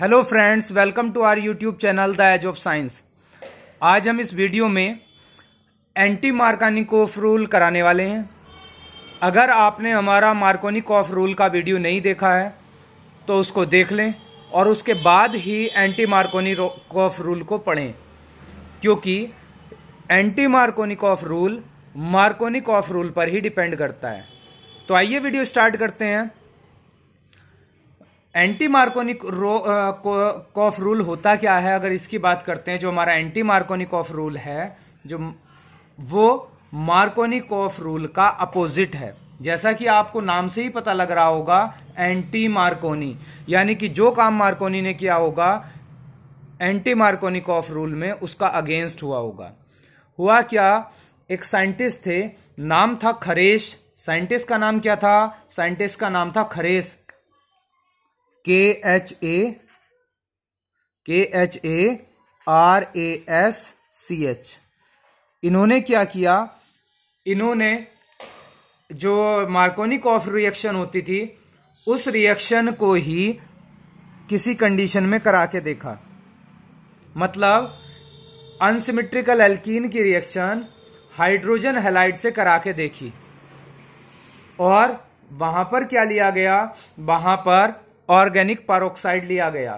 hello friends welcome to our YouTube channel the age of science आज हम इस video में एंटी मार्कानी कोफ रूल कराने वाले हैं अगर आपने हमारा मार्कोनी कोफ रूल का वीडियो नहीं देखा है तो उसको देख लें और उसके बाद ही एंटी मार्कोनी कोफ रूल को पढ़ें क्योंकि anti Markovnikov rule Markovnikov rule पर ही डिपेंड करता है तो आइए वीडियो स्टार्ट करते हैं एंटी मार्कोनिक रो कॉफ रूल होता क्या है अगर इसकी बात करते हैं जो हमारा एंटी मार्कोनिक ऑफ रूल है जो वो मार्कोनिक ऑफ रूल का अपोजिट है जैसा कि आपको नाम से ही पता लग रहा होगा एंटी मार्कोनी यानी कि जो काम मार्कोनी ने किया होगा एंटी मार्कोनिक ऑफ रूल में उसका अगेंस्ट हुआ होगा हुआ क्या एक साइंटिस्ट थे नाम था खरेश साइंटिस्ट का नाम क्या था साइंटिस्ट का नाम था खरेश के H A K H A R A S C H इन्होंने क्या किया इन्होंने जो मार्कोनिक ऑफ रिएक्शन होती थी उस रिएक्शन को ही किसी कंडीशन में करा के देखा मतलब अनसिमेट्रिकल एल्कीन की रिएक्शन हाइड्रोजन हेलाइड से करा के देखी और वहां पर क्या लिया गया वहां पर ऑर्गेनिक पारोक्साइड लिया गया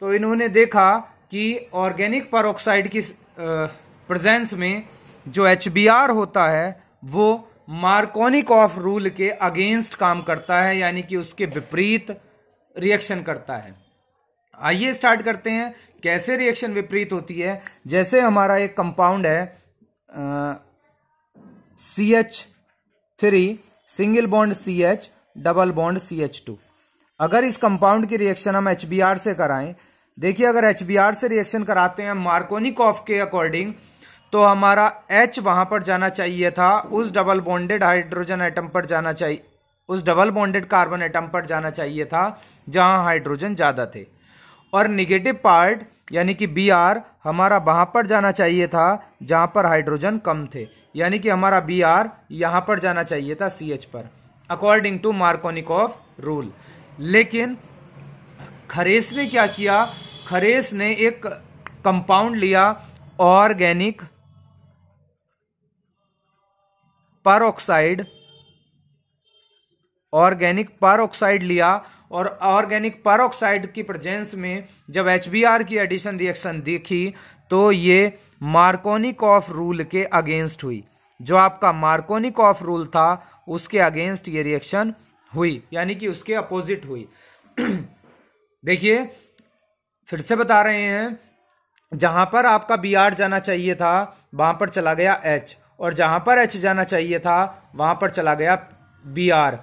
तो इन्होंने देखा कि ऑर्गेनिक पारोक्साइड की प्रेजेंस में जो एच होता है वो मार्कोनिक ऑफ रूल के अगेंस्ट काम करता है यानी कि उसके विपरीत रिएक्शन करता है आइए स्टार्ट करते हैं कैसे रिएक्शन विपरीत होती है जैसे हमारा एक कंपाउंड है C H three single bond C H double bond C H two अगर इस कंपाउंड की रिएक्शन हम एच से कराएं देखिए अगर एच से रिएक्शन कराते हैं मार्कोनिकॉफ के अकॉर्डिंग तो हमारा H वहां पर जाना चाहिए था उस डबल बॉन्डेड हाइड्रोजन एटम पर जाना चाहिए उस डबल बॉन्डेड कार्बन एटम पर जाना चाहिए था जहां हाइड्रोजन ज़्यादा थे और निगेटिव पार्ट यानी कि बी आर हमारा वहां पर जाना चाहिए था जहां पर हाइड्रोजन कम थे यानी कि हमारा बी आर यहां पर जाना चाहिए था सी एच पर अकॉर्डिंग टू ऑफ रूल लेकिन खरेस ने क्या किया खरेस ने एक कंपाउंड लिया ऑर्गेनिक पारोक्साइड ऑर्गेनिक पारोक्साइड लिया और ऑर्गेनिक पारोक्साइड की प्रजेंस में जब एच की एडिशन रिएक्शन देखी तो ये मार्कोनिक ऑफ रूल के अगेंस्ट हुई जो आपका मार्कोनिक ऑफ रूल था उसके अगेंस्ट ये रिएक्शन हुई यानी कि उसके अपोजिट हुई देखिए फिर से बता रहे हैं जहां पर आपका बी आर जाना चाहिए था वहां पर चला गया एच और जहां पर एच जाना चाहिए था वहां पर चला गया बी आर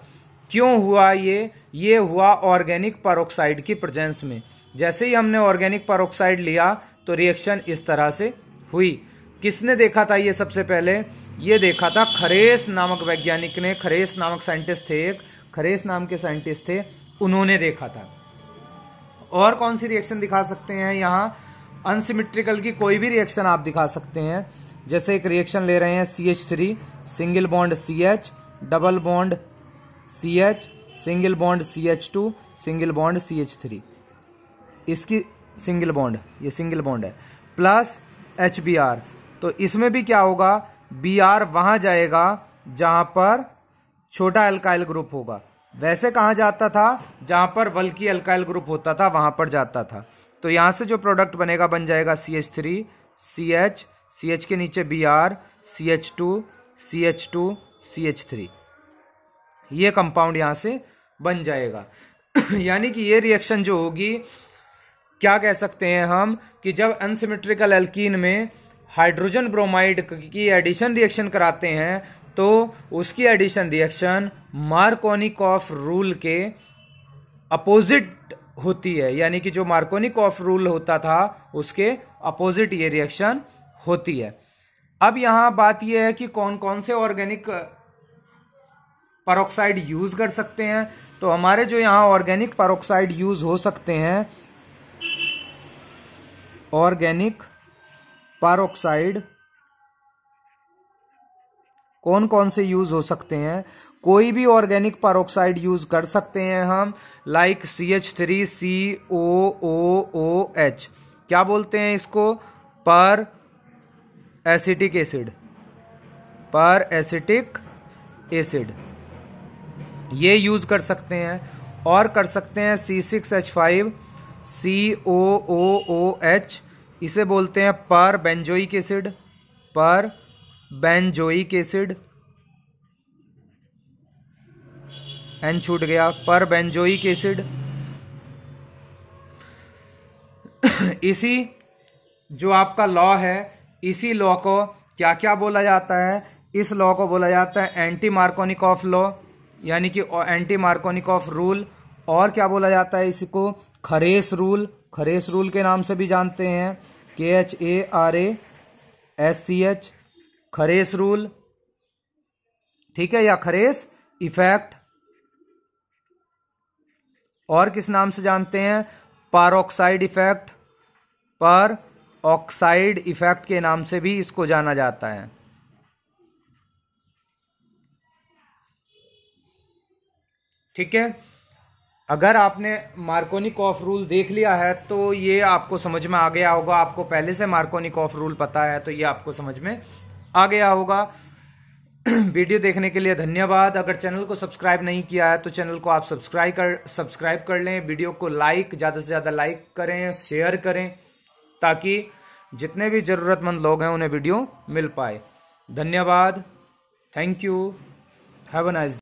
क्यों हुआ ये ये हुआ ऑर्गेनिक परोक्साइड की प्रजेंस में जैसे ही हमने ऑर्गेनिक परोक्साइड लिया तो रिएक्शन इस तरह से हुई किसने देखा था ये सबसे पहले ये देखा था खरेस नामक वैज्ञानिक ने खरेस नामक साइंटिस्ट थे एक खरेस नाम के साइंटिस्ट थे उन्होंने देखा था और कौन सी रिएक्शन दिखा सकते हैं यहाँ अनसिमिट्रिकल की कोई भी रिएक्शन आप दिखा सकते हैं जैसे एक रिएक्शन ले रहे हैं C H three single bond C H double bond C H single bond C H two single bond C H three इसकी सिंगल बॉन्ड ये सिंगल बॉन्ड है प्लस एच बी आर तो इसमें भी क्या होगा बी आर वहां जाएगा जहां पर छोटा अल्काइल ग्रुप होगा वैसे कहाँ जाता था जहाँ पर वल्की अल्काइल ग्रुप होता था वहाँ पर जाता था तो यहाँ से जो प्रोडक्ट बनेगा बन जाएगा C H three C H C H के नीचे B R C H two C H two C H three ये कंपाउंड यहाँ से बन जाएगा यानी कि ये रिएक्शन जो होगी क्या कह सकते हैं हम कि जब अनसिमेट्रिकल एल्कीन में हाइड्रोजन ब्रोमाइड की एडिशन रिएक्शन कराते हैं तो उसकी एडिशन रिएक्शन मार्कोनिकॉफ रूल के अपोजिट होती है यानी कि जो मार्कोनिकॉफ रूल होता था उसके अपोजिट ये रिएक्शन होती है अब यहां बात यह है कि कौन कौन से ऑर्गेनिक परोक्साइड यूज कर सकते हैं तो हमारे जो यहां ऑर्गेनिक परोक्साइड यूज हो सकते हैं ऑर्गेनिक पारोक्साइड कौन कौन से यूज हो सकते हैं कोई भी ऑर्गेनिक पारोक्साइड यूज कर सकते हैं हम like C H three C O O O H क्या बोलते हैं इसको peracetic acid peracetic acid ये यूज कर सकते हैं और कर सकते हैं C six H five C O O O H इसे बोलते हैं perbenzoic acid perbenzoic acid एन छूट गया पर बेंजोइक एसिड इसी जो आपका लॉ है इसी लॉ को क्या क्या बोला जाता है इस लॉ को बोला जाता है एंटी मार्कोनिक ऑफ लॉ यानी कि एंटी मार्कोनिक ऑफ रूल और क्या बोला जाता है इसको खरेस रूल खरेस रूल के नाम से भी जानते हैं K H A R A S C H Kharasch rule ठीक है या खरेस इफेक्ट और किस नाम से जानते हैं peroxide effect peroxide effect के नाम से भी इसको जाना जाता है ठीक है अगर आपने मार्कोनिक ऑफ रूल देख लिया है तो ये आपको समझ में आ गया होगा आपको पहले से मार्कोनिक ऑफ रूल पता है तो ये आपको समझ में आ गया होगा वीडियो देखने के लिए धन्यवाद अगर चैनल को सब्सक्राइब नहीं किया है तो चैनल को आप सब्सक्राइब कर सब्सक्राइब कर लें वीडियो को लाइक ज़्यादा से ज़्यादा लाइक करें शेयर करें ताकि जितने भी ज़रूरतमंद लोग हैं उन्हें वीडियो मिल पाए धन्यवाद thank you have a nice